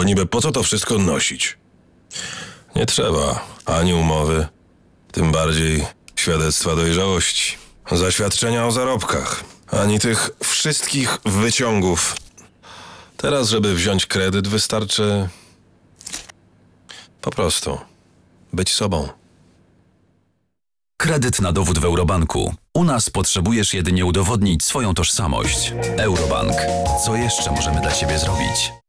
bo niby po co to wszystko nosić? Nie trzeba ani umowy, tym bardziej świadectwa dojrzałości, zaświadczenia o zarobkach, ani tych wszystkich wyciągów. Teraz, żeby wziąć kredyt, wystarczy po prostu być sobą. Kredyt na dowód w Eurobanku. U nas potrzebujesz jedynie udowodnić swoją tożsamość. Eurobank. Co jeszcze możemy dla Ciebie zrobić?